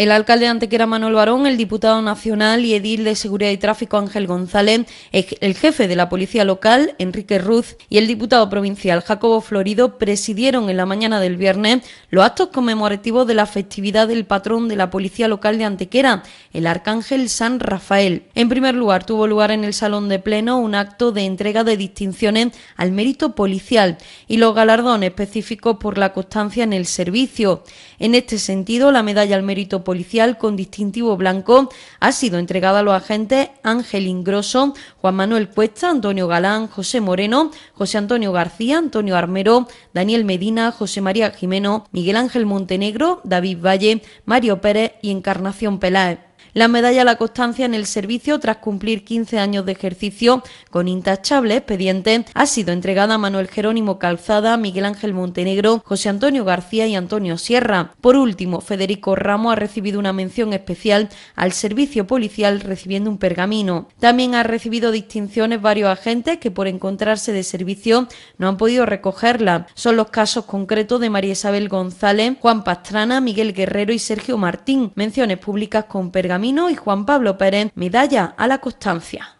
El alcalde de Antequera, Manuel Barón, el diputado nacional y edil de Seguridad y Tráfico, Ángel González, el jefe de la Policía Local, Enrique Ruz, y el diputado provincial, Jacobo Florido, presidieron en la mañana del viernes los actos conmemorativos de la festividad del patrón de la Policía Local de Antequera, el Arcángel San Rafael. En primer lugar, tuvo lugar en el Salón de Pleno un acto de entrega de distinciones al mérito policial y los galardones específicos por la constancia en el servicio. En este sentido, la medalla al mérito policial policial con distintivo blanco ha sido entregada a los agentes Ángel Ingroso, Juan Manuel Cuesta, Antonio Galán, José Moreno, José Antonio García, Antonio Armero, Daniel Medina, José María Jimeno, Miguel Ángel Montenegro, David Valle, Mario Pérez y Encarnación Peláez la medalla a la constancia en el servicio tras cumplir 15 años de ejercicio con intachable expediente ha sido entregada a Manuel Jerónimo Calzada, Miguel Ángel Montenegro, José Antonio García y Antonio Sierra. Por último, Federico Ramos ha recibido una mención especial al servicio policial recibiendo un pergamino. También ha recibido distinciones varios agentes que por encontrarse de servicio no han podido recogerla. Son los casos concretos de María Isabel González, Juan Pastrana, Miguel Guerrero y Sergio Martín. Menciones públicas con pergamino y Juan Pablo Pérez, Medalla a la Constancia.